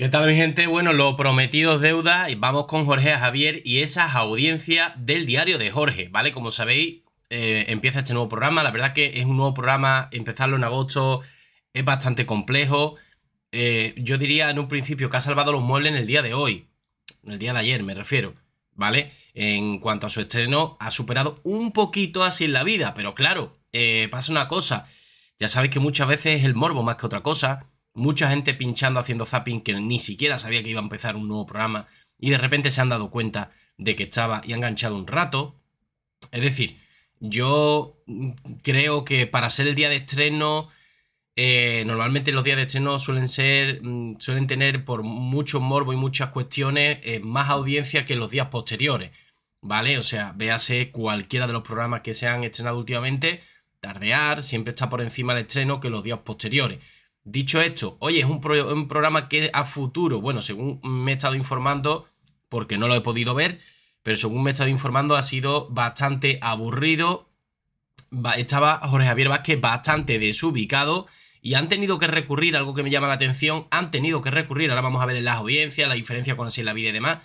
¿Qué tal mi gente? Bueno, lo prometido es deuda. Vamos con Jorge a Javier y esas audiencias del diario de Jorge, ¿vale? Como sabéis, eh, empieza este nuevo programa. La verdad que es un nuevo programa, empezarlo en agosto es bastante complejo. Eh, yo diría en un principio que ha salvado los muebles en el día de hoy, en el día de ayer me refiero, ¿vale? En cuanto a su estreno, ha superado un poquito así en la vida, pero claro, eh, pasa una cosa. Ya sabéis que muchas veces es el morbo más que otra cosa mucha gente pinchando haciendo zapping que ni siquiera sabía que iba a empezar un nuevo programa y de repente se han dado cuenta de que estaba y han enganchado un rato. Es decir, yo creo que para ser el día de estreno, eh, normalmente los días de estreno suelen ser, mm, suelen tener por mucho morbo y muchas cuestiones eh, más audiencia que los días posteriores, ¿vale? O sea, véase cualquiera de los programas que se han estrenado últimamente, tardear, siempre está por encima el estreno que los días posteriores. Dicho esto, oye, es un, programa que a futuro, bueno, según me he estado informando, porque no lo he podido ver, pero según me he estado informando ha sido bastante aburrido. Estaba Jorge Javier Vázquez bastante desubicado y han tenido que recurrir, algo que me llama la atención, han tenido que recurrir, ahora vamos a ver en las audiencias, la diferencia con así en la vida y demás,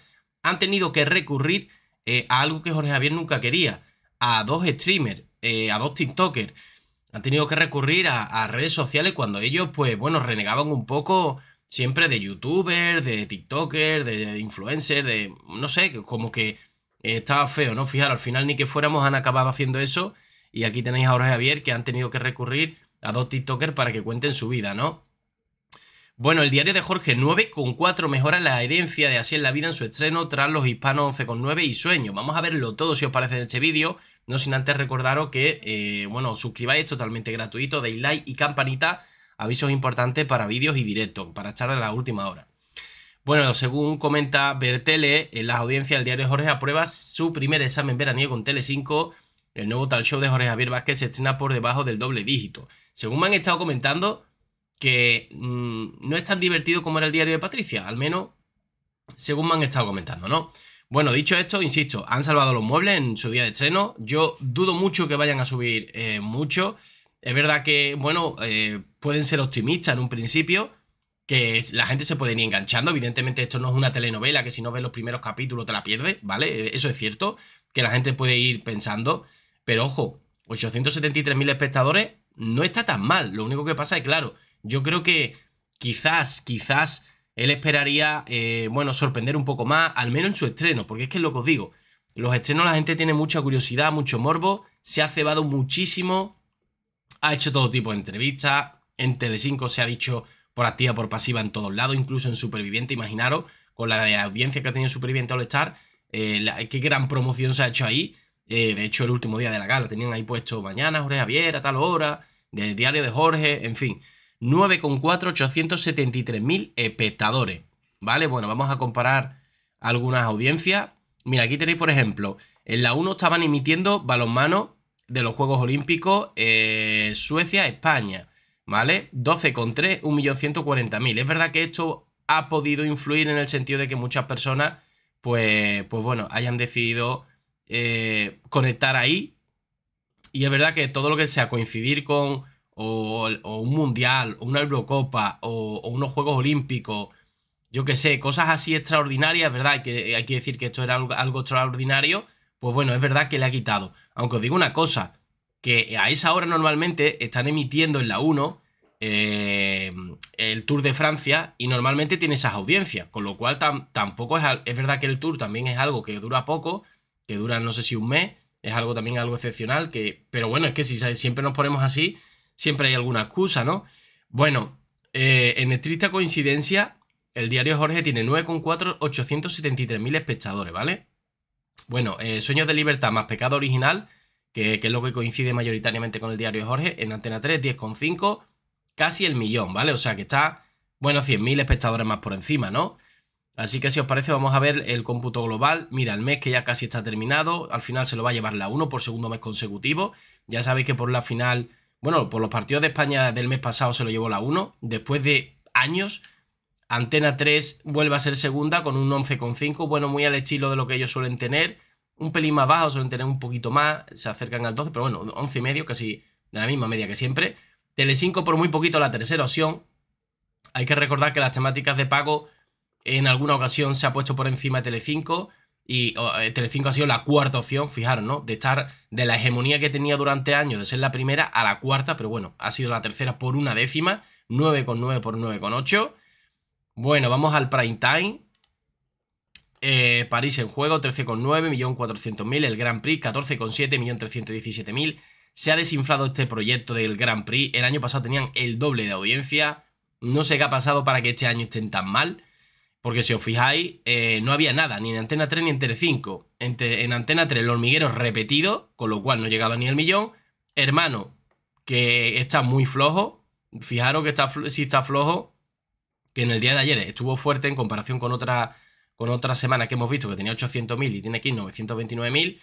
han tenido que recurrir eh, a algo que Jorge Javier nunca quería, a dos streamers, eh, a dos TikTokers han tenido que recurrir a, redes sociales cuando ellos, pues bueno, renegaban un poco siempre de youtuber, de tiktokers de, influencers de no sé, como que eh, estaba feo, ¿no? fijar al final ni que fuéramos han acabado haciendo eso y aquí tenéis a Jorge Javier que han tenido que recurrir a dos tiktokers para que cuenten su vida, ¿no? Bueno, el diario de Jorge 9,4 mejora la herencia de Así en la vida en su estreno tras los hispanos 11,9 y sueño. Vamos a verlo todo si os parece en este vídeo. No sin antes recordaros que, eh, bueno, suscribáis totalmente gratuito, deis like y campanita. Avisos importantes para vídeos y directos, para echar a la última hora. Bueno, según comenta Bertele, en las audiencias el diario de Jorge aprueba su primer examen veraniego con Tele5. El nuevo tal show de Jorge Javier Vázquez se estrena por debajo del doble dígito. Según me han estado comentando, que mm, no es tan divertido como era el diario de Patricia, al menos según me han estado comentando, ¿no? Bueno, dicho esto, insisto, han salvado los muebles en su día de estreno. Yo dudo mucho que vayan a subir eh, mucho. Es verdad que, bueno, eh, pueden ser optimistas en un principio, que la gente se puede ir enganchando. Evidentemente, esto no es una telenovela que si no ves los primeros capítulos te la pierdes, ¿vale? E-, eso es cierto, que la gente puede ir pensando. Pero ojo, 873.000 espectadores no está tan mal. Lo único que pasa es, claro, yo creo que quizás, quizás él esperaría, eh, bueno, sorprender un poco más, al menos en su estreno, porque es que es lo que os digo. Los estrenos la gente tiene mucha curiosidad, mucho morbo, se ha cebado muchísimo, ha hecho todo tipo de entrevistas, en Telecinco se ha dicho por activa, por pasiva, en todos lados, incluso en Superviviente, imaginaros, con la audiencia que ha tenido Superviviente al estar, eh, qué gran promoción se ha hecho ahí. Eh, de hecho, el último día de la gala tenían ahí puesto mañana Jorge Javier a tal hora, del diario de Jorge, en fin. 9,4873.000 mil eh, espectadores. ¿Vale? Bueno, vamos a comparar algunas audiencias. Mira, aquí tenéis, por ejemplo, en la 1 estaban emitiendo balonmano de los Juegos Olímpicos eh, Suecia-España, ¿vale? 12,3, 1.140.000. Es verdad que esto ha podido influir en el sentido de que muchas personas, pues, pues bueno, hayan decidido eh, conectar ahí. Y es verdad que todo lo que sea coincidir con o, un mundial, o una Eurocopa, o, unos Juegos Olímpicos, yo qué sé, cosas así extraordinarias, ¿verdad? Hay que, hay que decir que esto era algo, extraordinario, pues bueno, es verdad que le ha quitado. Aunque os digo una cosa, que a esa hora normalmente están emitiendo en la 1 eh, el Tour de Francia y normalmente tiene esas audiencias, con lo cual tampoco es, es verdad que el Tour también es algo que dura poco, que dura no sé si un mes, es algo también algo excepcional, que, pero bueno, es que si siempre nos ponemos así, siempre hay alguna excusa, ¿no? Bueno, eh, en estricta coincidencia, el diario Jorge tiene 9,4873.000 mil espectadores, ¿vale? Bueno, eh, Sueños de Libertad más Pecado Original, que, que, es lo que coincide mayoritariamente con el diario Jorge, en Antena 3, 10,5, casi el millón, ¿vale? O sea que está, bueno, 100.000 espectadores más por encima, ¿no? Así que si os parece, vamos a ver el cómputo global. Mira, el mes que ya casi está terminado, al final se lo va a llevar la 1 por segundo mes consecutivo. Ya sabéis que por la final bueno, por los partidos de España del mes pasado se lo llevó la 1. Después de años, Antena 3 vuelve a ser segunda con un 11,5. Bueno, muy al estilo de lo que ellos suelen tener. Un pelín más bajo, suelen tener un poquito más. Se acercan al 12, pero bueno, 11,5 casi de la misma media que siempre. Tele5 por muy poquito la tercera opción. Hay que recordar que las temáticas de pago en alguna ocasión se ha puesto por encima de Tele5 y eh, Telecinco ha sido la cuarta opción, fijaros, ¿no? De estar de la hegemonía que tenía durante años, de ser la primera a la cuarta, pero bueno, ha sido la tercera por una décima, 9,9 por 9,8. Bueno, vamos al prime time. Eh, París en juego, 13,9, 1.400.000, el Grand Prix, 14,7, 1.317.000. Se ha desinflado este proyecto del Grand Prix, el año pasado tenían el doble de audiencia, no sé qué ha pasado para que este año estén tan mal. Porque si os fijáis, eh, no había nada, ni en Antena 3 ni en Telecinco. En, en Antena 3 el hormiguero repetido, con lo cual no llegaba ni el millón. Hermano, que está muy flojo. Fijaros que está, si está flojo, que en el día de ayer estuvo fuerte en comparación con otra, con otra semana que hemos visto, que tenía 800.000 y tiene aquí 929.000.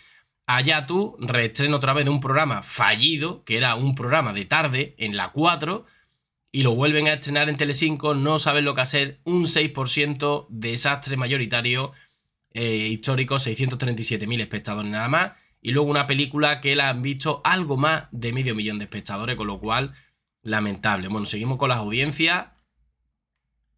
Allá tú, reestreno otra vez de un programa fallido, que era un programa de tarde, en la 4 y lo vuelven a estrenar en Tele5. no saben lo que hacer, un 6% desastre mayoritario eh, histórico, 637.000 espectadores nada más, y luego una película que la han visto algo más de medio millón de espectadores, con lo cual lamentable. Bueno, seguimos con las audiencias.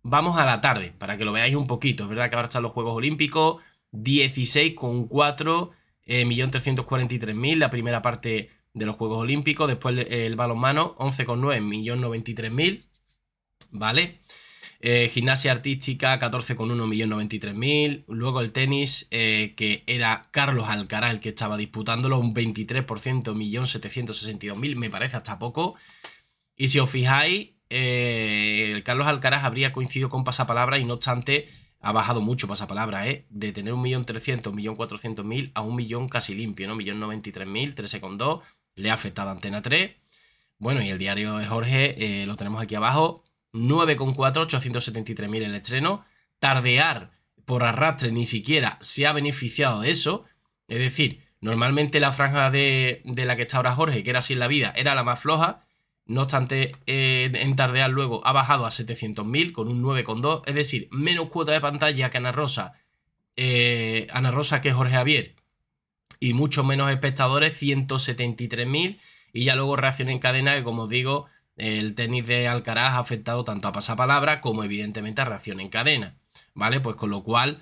Vamos a la tarde, para que lo veáis un poquito. Es verdad que ahora están los Juegos Olímpicos, 16,4 eh, mil la primera parte de los Juegos Olímpicos. Después el balonmano, 11,9, mil ¿vale? Eh, gimnasia artística, mil Luego el tenis, eh, que era Carlos Alcaraz el que estaba disputándolo, un 23%, mil me parece hasta poco. Y si os fijáis, eh, el Carlos Alcaraz habría coincidido con Pasapalabra y no obstante ha bajado mucho Pasapalabra, ¿eh? De tener 1.300.000, 1.400.000 a un millón casi limpio, ¿no? 1.093.000, 13,2, le ha afectado a Antena 3. Bueno, y el diario de Jorge eh, lo tenemos aquí abajo. 9,4, 873.000 el estreno. Tardear por arrastre ni siquiera se ha beneficiado de eso. Es decir, normalmente la franja de, la que está ahora Jorge, que era así en la vida, era la más floja. No obstante, eh, en Tardear luego ha bajado a 700.000 con un 9,2. Es decir, menos cuota de pantalla que Ana Rosa. Eh, Ana Rosa que Jorge Javier y muchos menos espectadores, 173.000. Y ya luego reacción en cadena, que como digo, el tenis de Alcaraz ha afectado tanto a pasapalabra como evidentemente a reacción en cadena. ¿Vale? Pues con lo cual,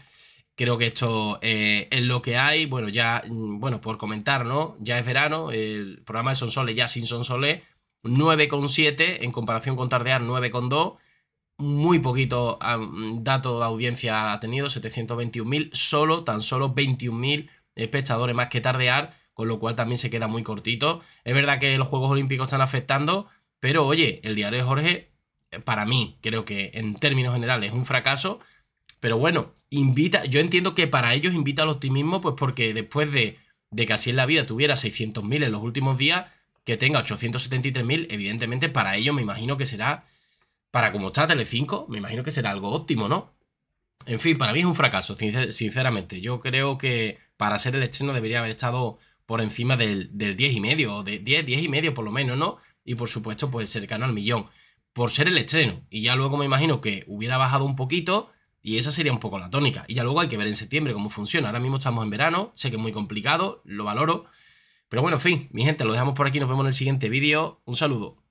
creo que esto eh, es lo que hay. Bueno, ya, mm, bueno, por comentar, ¿no? Ya es verano, el programa de Sonsole ya sin Sonsole, 9,7 en comparación con Tardear 9,2. Muy poquito dato de audiencia ha tenido, 721.000, solo, tan solo 21.000 espectadores más que tardear, con lo cual también se queda muy cortito. Es verdad que los Juegos Olímpicos están afectando, pero oye, el diario de Jorge, eh, para mí, creo que en términos generales es un fracaso. Pero bueno, invita, yo entiendo que para ellos invita al optimismo, pues porque después de, de que así en la vida tuviera 600.000 en los últimos días, que tenga 873.000, evidentemente para ellos me imagino que será, para como está Tele5, me imagino que será algo óptimo, ¿no? En fin, para mí es un fracaso, sinceramente. Yo creo que para ser el estreno debería haber estado por encima del, del 10 y medio, o de 10, 10 y medio por lo menos, ¿no? Y por supuesto, pues cercano al millón, por ser el estreno. Y ya luego me imagino que hubiera bajado un poquito y esa sería un poco la tónica. Y ya luego hay que ver en septiembre cómo funciona. Ahora mismo estamos en verano, sé que es muy complicado, lo valoro. Pero bueno, en fin, mi gente, lo dejamos por aquí, nos vemos en el siguiente vídeo. Un saludo.